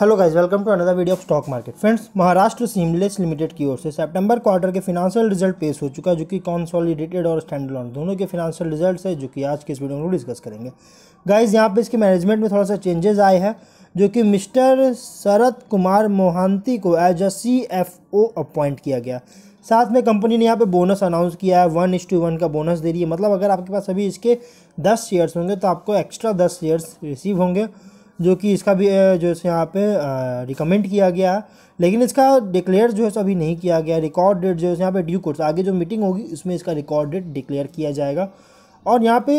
hello guys welcome to another video of stock market friends Maharashtra seamless limited की ओर से सितंबर क्वार्टर के फिनांशियल रिजल्ट पेश हो चुका है जो कि कॉन्सॉलिडेटेड और स्टैंडलॉन दोनों के फिनेंशियल रिजल्ट है जो कि आज के इस वीडियो में डिस्कस करेंगे गाइस यहाँ पे इसके मैनेजमेंट में थोड़ा सा चेंजेस आए हैं जो कि मिस्टर शरद कुमार मोहंती को as a C F O appoint किया गया साथ में कंपनी ने यहाँ पे बोनस अनाउंस किया है वन इस टू वन का बोनस दे रही है मतलब अगर आपके पास अभी इसके दस शेयर्स होंगे तो आपको एक्स्ट्रा दस शेयर्स रिसीव होंगे जो कि इसका भी जो है यहाँ पे रिकमेंड किया गया लेकिन इसका डिक्लेयर जो है अभी नहीं किया गया रिकॉर्ड डेट जो है यहाँ पे ड्यू कोर्स आगे जो मीटिंग होगी उसमें इसका रिकॉर्ड डेट डिक्लेयर किया जाएगा और यहाँ पे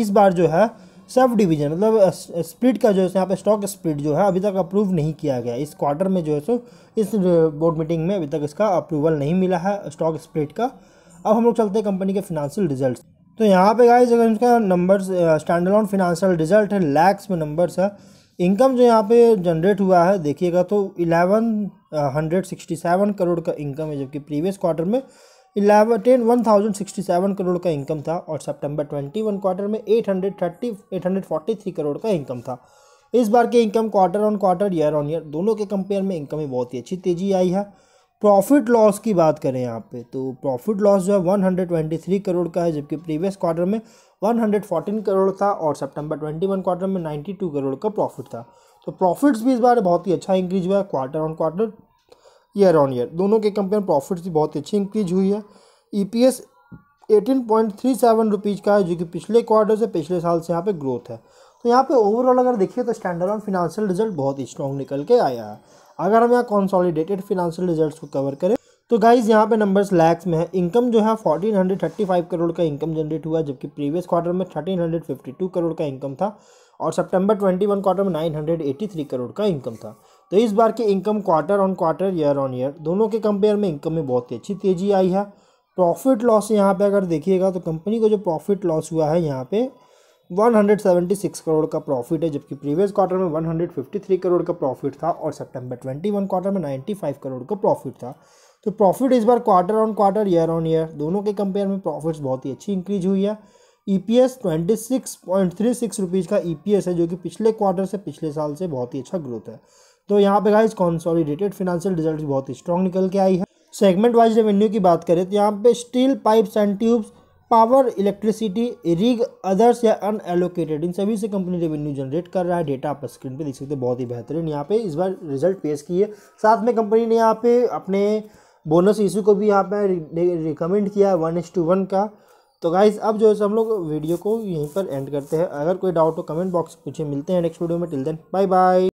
इस बार जो है सब डिवीज़न मतलब स्प्लिट का जो है यहाँ पे स्टॉक स्प्लिट जो है अभी तक अप्रूव नहीं किया गया इस क्वार्टर में जो है सो इस बोर्ड मीटिंग में अभी तक इसका अप्रूवल नहीं मिला है स्टॉक स्प्लिट का अब हम लोग चलते हैं कंपनी के फिनंशियल रिजल्ट तो यहाँ पे गाइज अगर इसका number standalone financial result है लैक्स में नंबर्स है इनकम जो यहाँ पे जनरेट हुआ है देखिएगा तो eleven hundred sixty seven crore का इनकम है जबकि प्रीवियस क्वार्टर में eleven ten one thousand sixty seven crore का इनकम था और सितंबर ट्वेंटी वन क्वार्टर में eight hundred thirty eight hundred forty three crore का इनकम था इस बार के income quarter on quarter year on year दोनों के कंपेयर में इनकम में बहुत ही अच्छी तेजी आई है प्रॉफिट लॉस की बात करें यहाँ पे तो प्रॉफिट लॉस जो है 123 करोड़ का है जबकि प्रीवियस क्वार्टर में 114 करोड़ था और सितंबर 21 क्वार्टर में 92 करोड़ का प्रॉफिट था तो प्रॉफिट्स भी इस बार बहुत ही अच्छा इंक्रीज हुआ है quarter on quarter year on year दोनों के कंपेयर प्रॉफिट्स भी बहुत अच्छी इंक्रीज हुई है E P S eighteen point three seven rupees का है जो कि पिछले क्वार्टर से पिछले साल से यहाँ पर ग्रोथ है तो यहाँ पे ओवरऑल अगर देखिए तो स्टैंडर्ड ऑन फिनेंशियल रिजल्ट बहुत ही स्ट्रॉन्ग निकल के आया है अगर हम यहाँ कॉन्सॉलीडेटेड फिनेंशियल रिजल्ट को कवर करें तो गाइज यहाँ पे नंबर्स लैक्स में है इनकम जो है fourteen hundred thirty five crore का इनकम जनरेट हुआ जबकि प्रीवियस क्वार्टर में thirteen hundred fifty two crore का इनकम था और सितंबर ट्वेंटी वन क्वार्टर में nine hundred eighty three crore का इनकम था तो इस बार के income quarter on quarter year on year दोनों के कंपेयर में इनकम में बहुत ही अच्छी तेजी आई है प्रॉफिट लॉस यहाँ पे अगर देखिएगा तो कंपनी को जो प्रॉफिट लॉस हुआ है यहाँ पे 176 करोड़ का प्रॉफिट है जबकि प्रीवियस क्वार्टर में 153 करोड़ का प्रॉफिट था और सितंबर 21 क्वार्टर में 95 करोड़ का प्रॉफिट था तो प्रॉफिट इस बार quarter on quarter year on year दोनों के कंपेयर में प्रॉफिट्स बहुत ही अच्छी इंक्रीज हुई है E P S twenty six point three six rupees का ई पी एस है जो कि पिछले क्वार्टर से पिछले साल से बहुत ही अच्छा ग्रोथ है तो यहाँ पे गाइज कॉन्सॉलीडेटेड फाइनेंशियल रिजल्ट बहुत ही स्ट्रॉन्ग निकल के आई है सेगमेंट वाइज रेवेन्यू की बात करें तो यहाँ पे steel pipes and tubes power electricity rig others या अनएलोकेटेड इन सभी से कंपनी रेवेन्यू जनरेट कर रहा है डेटा आप स्क्रीन पे देख सकते हैं बहुत ही बेहतरीन यहाँ पे इस बार रिजल्ट पेश किए साथ में कंपनी ने यहाँ पे अपने बोनस इशू को भी यहाँ पे रिकमेंड किया वन एस टू वन का तो गाइज अब जो है हम लोग वीडियो को यहीं पर एंड करते हैं अगर कोई डाउट हो कमेंट बॉक्स पूछे मिलते हैं नेक्स्ट वीडियो में टिल देन बाय बाय